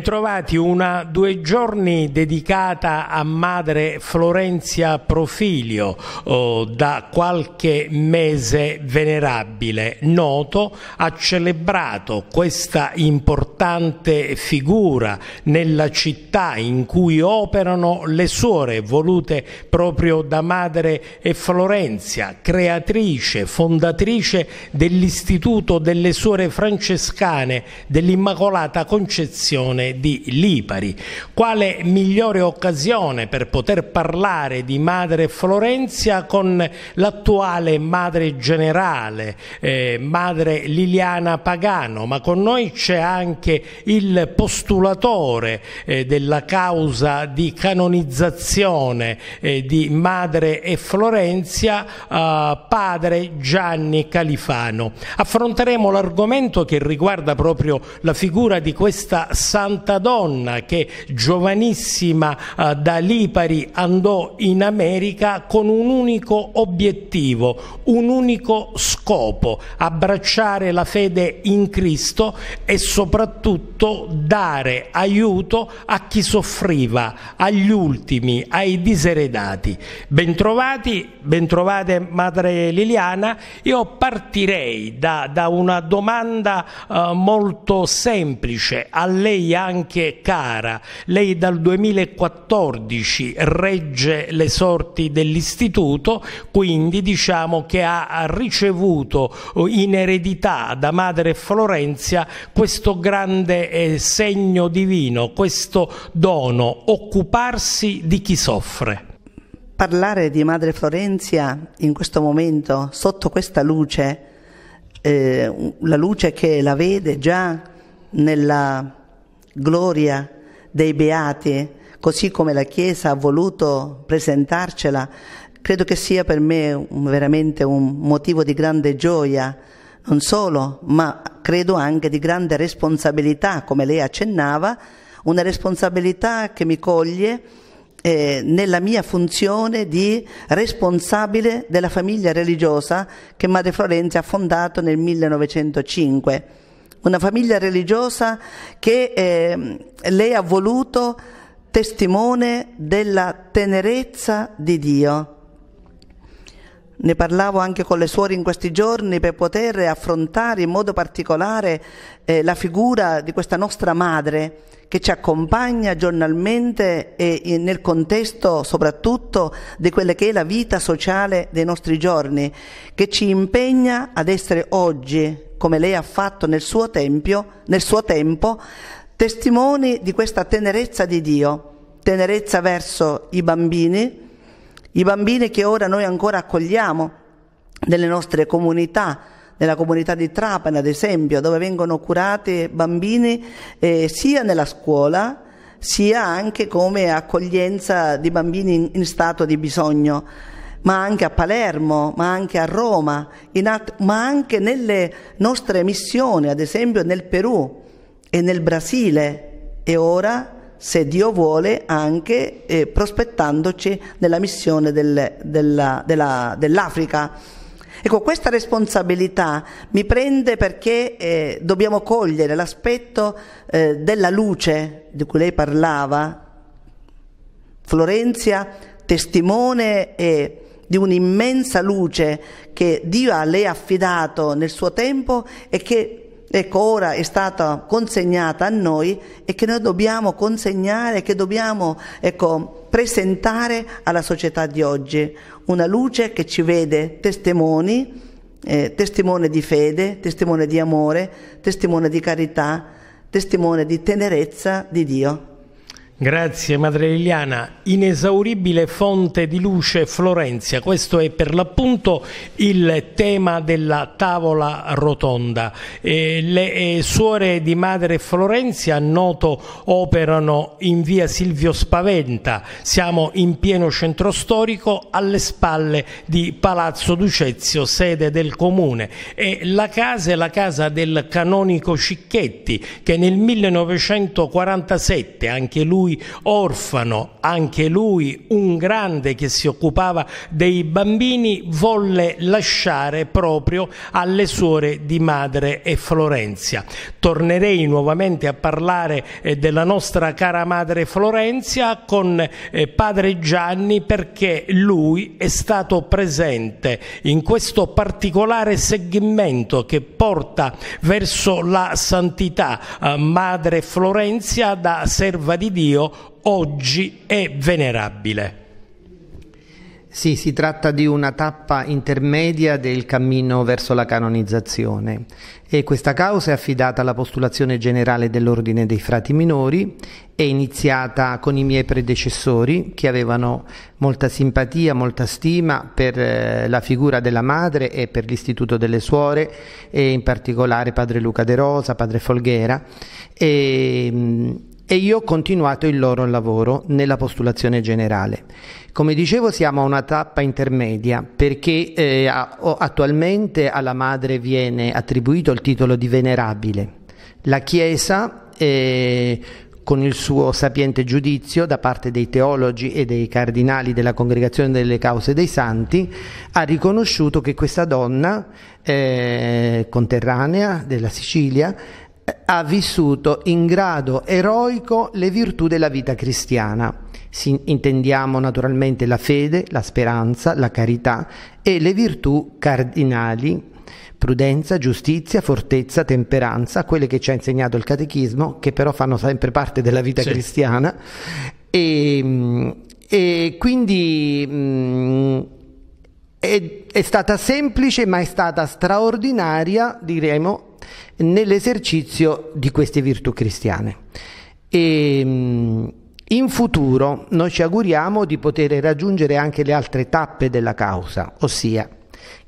Bentrovati, una due giorni dedicata a madre Florenzia Profilio, oh, da qualche mese venerabile. Noto ha celebrato questa importante figura nella città in cui operano le suore volute proprio da madre e Florenzia, creatrice, fondatrice dell'Istituto delle Suore Francescane dell'Immacolata Concezione di Lipari. Quale migliore occasione per poter parlare di Madre Florenzia con l'attuale Madre Generale, eh, Madre Liliana Pagano, ma con noi c'è anche il postulatore eh, della causa di canonizzazione eh, di Madre e Florenzia, eh, padre Gianni Califano. Affronteremo l'argomento che riguarda proprio la figura di questa santa Santa Donna che giovanissima eh, da Lipari andò in America con un unico obiettivo, un unico scopo, abbracciare la fede in Cristo e soprattutto dare aiuto a chi soffriva, agli ultimi, ai diseredati. Bentrovati, bentrovate Madre Liliana, io partirei da, da una domanda eh, molto semplice a lei Anna anche cara. Lei dal 2014 regge le sorti dell'istituto, quindi diciamo che ha ricevuto eh, in eredità da madre Florenzia questo grande eh, segno divino, questo dono, occuparsi di chi soffre. Parlare di madre Florenzia in questo momento, sotto questa luce, eh, la luce che la vede già nella gloria dei beati, così come la Chiesa ha voluto presentarcela, credo che sia per me veramente un motivo di grande gioia, non solo, ma credo anche di grande responsabilità, come lei accennava, una responsabilità che mi coglie eh, nella mia funzione di responsabile della famiglia religiosa che Madre Florenzi ha fondato nel 1905 una famiglia religiosa che eh, lei ha voluto testimone della tenerezza di Dio. Ne parlavo anche con le suore in questi giorni per poter affrontare in modo particolare eh, la figura di questa nostra madre che ci accompagna giornalmente e, e nel contesto soprattutto di quella che è la vita sociale dei nostri giorni, che ci impegna ad essere oggi come lei ha fatto nel suo, tempio, nel suo tempo, testimoni di questa tenerezza di Dio, tenerezza verso i bambini, i bambini che ora noi ancora accogliamo nelle nostre comunità, nella comunità di Trapani ad esempio, dove vengono curati bambini eh, sia nella scuola, sia anche come accoglienza di bambini in, in stato di bisogno ma anche a Palermo, ma anche a Roma, at- ma anche nelle nostre missioni, ad esempio nel Perù e nel Brasile e ora, se Dio vuole, anche eh, prospettandoci nella missione del, della, della, dell'Africa. Ecco, questa responsabilità mi prende perché eh, dobbiamo cogliere l'aspetto eh, della luce di cui lei parlava, Florenzia, testimone e di un'immensa luce che Dio a lei ha affidato nel suo tempo e che ecco, ora è stata consegnata a noi e che noi dobbiamo consegnare, che dobbiamo ecco, presentare alla società di oggi. Una luce che ci vede testimoni, eh, testimone di fede, testimone di amore, testimone di carità, testimone di tenerezza di Dio. Grazie Madre Liliana, inesauribile fonte di luce Florenzia, questo è per l'appunto il tema della tavola rotonda. Eh, le eh, suore di Madre Florenzia, noto, operano in via Silvio Spaventa, siamo in pieno centro storico alle spalle di Palazzo Ducezio, sede del comune. E la casa è la casa del canonico Cicchetti che nel 1947, anche lui lui orfano, anche lui un grande che si occupava dei bambini, volle lasciare proprio alle suore di Madre e Florenzia. Tornerei nuovamente a parlare eh, della nostra cara Madre Florenzia con eh, Padre Gianni perché lui è stato presente in questo particolare segmento che porta verso la santità eh, Madre Florenzia da serva di Dio Dio oggi è venerabile. Sì, si tratta di una tappa intermedia del cammino verso la canonizzazione e questa causa è affidata alla postulazione generale dell'ordine dei frati minori, è iniziata con i miei predecessori che avevano molta simpatia, molta stima per eh, la figura della madre e per l'istituto delle suore e in particolare padre Luca De Rosa, padre Folghera e mm, e io ho continuato il loro lavoro nella postulazione generale. Come dicevo siamo a una tappa intermedia perché eh, attualmente alla madre viene attribuito il titolo di venerabile. La Chiesa eh, con il suo sapiente giudizio da parte dei teologi e dei cardinali della Congregazione delle Cause dei Santi, ha riconosciuto che questa donna eh, conterranea della Sicilia ha vissuto in grado eroico le virtù della vita cristiana. Si intendiamo naturalmente la fede, la speranza, la carità e le virtù cardinali, prudenza, giustizia, fortezza, temperanza, quelle che ci ha insegnato il catechismo, che però fanno sempre parte della vita sì. cristiana. E, mm, e quindi... Mh, mm, è, è stata semplice ma è stata straordinaria, diremo, nell'esercizio di queste virtù cristiane. E, ehm, in futuro noi ci auguriamo di poter raggiungere anche le altre tappe della causa, ossia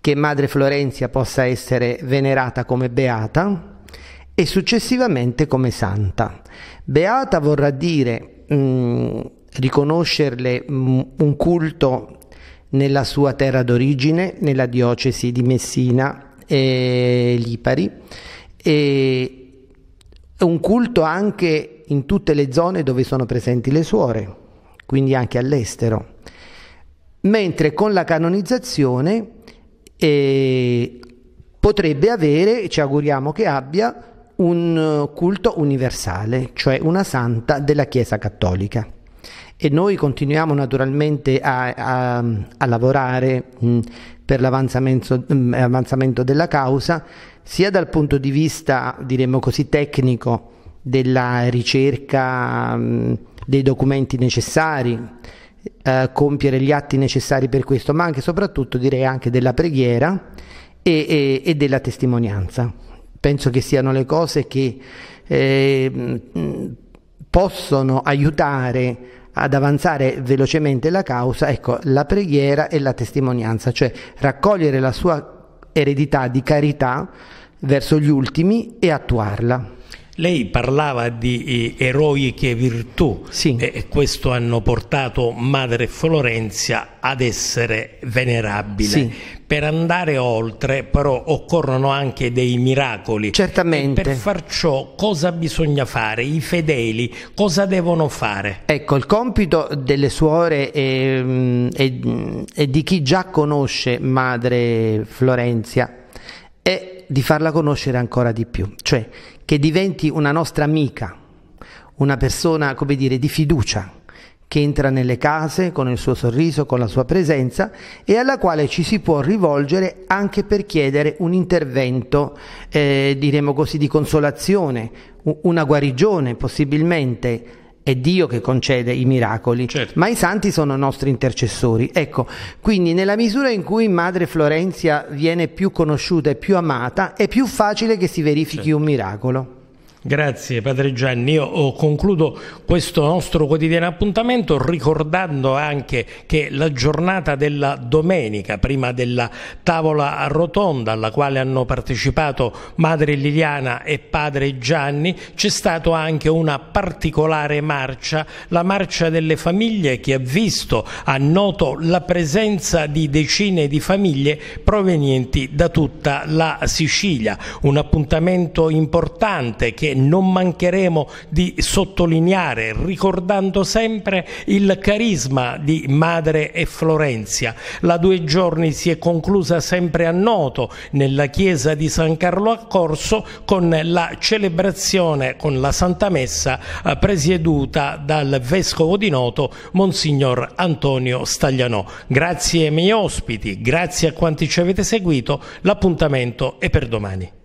che Madre Florenzia possa essere venerata come beata e successivamente come santa. Beata vorrà dire mh, riconoscerle mh, un culto nella sua terra d'origine, nella diocesi di Messina, e Lipari. E un culto anche in tutte le zone dove sono presenti le suore, quindi anche all'estero. Mentre con la canonizzazione eh, potrebbe avere, ci auguriamo che abbia, un culto universale, cioè una santa della Chiesa cattolica e noi continuiamo naturalmente a, a, a lavorare mh, per l'avanzamento, mh, della causa sia dal punto di vista diremmo così tecnico della ricerca mh, dei documenti necessari eh, compiere gli atti necessari per questo ma anche e soprattutto direi anche della preghiera e, e, e della testimonianza penso che siano le cose che eh, possono aiutare ad avanzare velocemente la causa, ecco, la preghiera e la testimonianza, cioè raccogliere la sua eredità di carità verso gli ultimi e attuarla. Lei parlava di eh, eroiche virtù sì. e questo hanno portato Madre Florenzia ad essere venerabile. Sì per andare oltre però occorrono anche dei miracoli. Certamente. E per far ciò cosa bisogna fare? I fedeli cosa devono fare? Ecco, il compito delle suore e, e, e di chi già conosce madre Florenzia è di farla conoscere ancora di più, cioè che diventi una nostra amica, una persona, come dire, di fiducia che entra nelle case con il suo sorriso, con la sua presenza e alla quale ci si può rivolgere anche per chiedere un intervento, eh, diremo così, di consolazione, una guarigione possibilmente. È Dio che concede i miracoli, certo. ma i santi sono nostri intercessori. Ecco, quindi nella misura in cui Madre Florenzia viene più conosciuta e più amata, è più facile che si verifichi certo. un miracolo. Grazie Padre Gianni, io oh, concludo questo nostro quotidiano appuntamento ricordando anche che la giornata della domenica, prima della tavola rotonda alla quale hanno partecipato Madre Liliana e Padre Gianni, c'è stata anche una particolare marcia, la marcia delle famiglie che ha visto a Noto la presenza di decine di famiglie provenienti da tutta la Sicilia, un appuntamento importante che non mancheremo di sottolineare, ricordando sempre il carisma di Madre e Florenzia. La due giorni si è conclusa sempre a Noto, nella chiesa di San Carlo a Corso, con la celebrazione, con la Santa Messa, eh, presieduta dal Vescovo di Noto, Monsignor Antonio Staglianò. Grazie ai miei ospiti, grazie a quanti ci avete seguito, l'appuntamento è per domani.